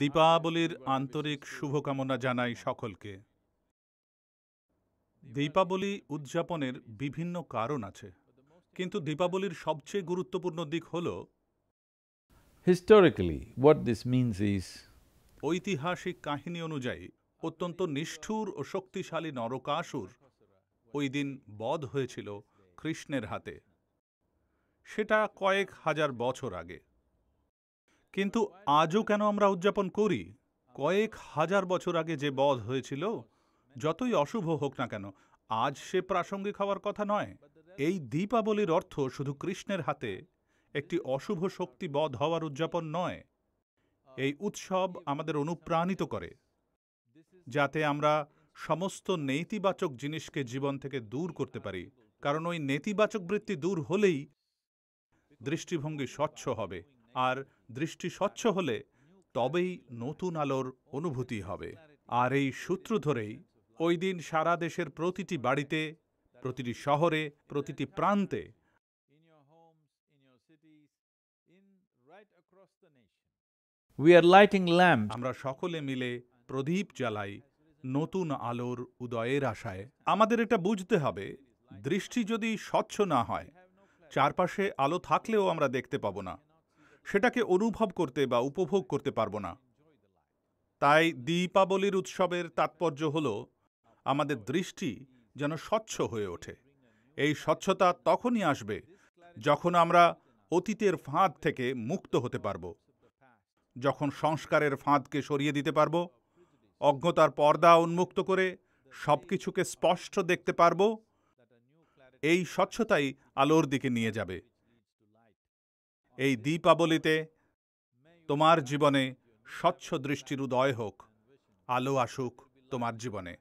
দীপাবলির আন্তরিক শুভকামনা জানাই সকলকে দীপাবলি উদযাপনের বিভিন্ন কারণ আছে কিন্তু দীপাবলির সবচেয়ে গুরুত্বপূর্ণ দিক হল historically what this means is ঐতিহাসিক কাহিনী অনুযায়ী অত্যন্ত নিষ্ঠুর ও শক্তিশালী নরকাসুর ওই দিন বধ হয়েছিল কৃষ্ণের হাতে সেটা কয়েক হাজার বছর আগে কিন্তু আজও কেন আমরা উদযাপন করি কয়েক হাজার বছর আগে যে বধ হয়েছিল যতই অশুভ হোক না কেন আজ সে প্রাসঙ্গিক হওয়ার কথা নয় এই দীপাবলির অর্থ শুধু কৃষ্ণের হাতে একটি অশুভ শক্তি বধ হওয়ার উদযাপন নয় এই উৎসব আমাদের অনুপ্রাণিত করে যাতে আমরা সমস্ত নেতিবাচক জিনিসকে জীবন থেকে দূর করতে পারি কারণ ওই নেতিবাচক বৃত্তি দূর হলেই দৃষ্টিভঙ্গি স্বচ্ছ হবে আর দৃষ্টি স্বচ্ছ হলে তবেই নতুন আলোর অনুভূতি হবে আর এই সূত্র ধরেই ওই দিন সারা দেশের প্রতিটি বাড়িতে প্রতিটি শহরে প্রতিটি প্রান্তে আমরা সকলে মিলে প্রদীপ জ্বালাই নতুন আলোর উদয়ের আশায় আমাদের এটা বুঝতে হবে দৃষ্টি যদি স্বচ্ছ না হয় চারপাশে আলো থাকলেও আমরা দেখতে পাব না সেটাকে অনুভব করতে বা উপভোগ করতে পারবো না তাই দীপাবলির উৎসবের তাৎপর্য হল আমাদের দৃষ্টি যেন স্বচ্ছ হয়ে ওঠে এই স্বচ্ছতা তখনই আসবে যখন আমরা অতীতের ফাঁদ থেকে মুক্ত হতে পারব যখন সংস্কারের ফাঁদকে সরিয়ে দিতে পারব অজ্ঞতার পর্দা উন্মুক্ত করে সব কিছুকে স্পষ্ট দেখতে পারব এই স্বচ্ছতাই আলোর দিকে নিয়ে যাবে এই দীপাবলিতে তোমার জীবনে স্বচ্ছ দৃষ্টির উদয় হোক আলো আসুক তোমার জীবনে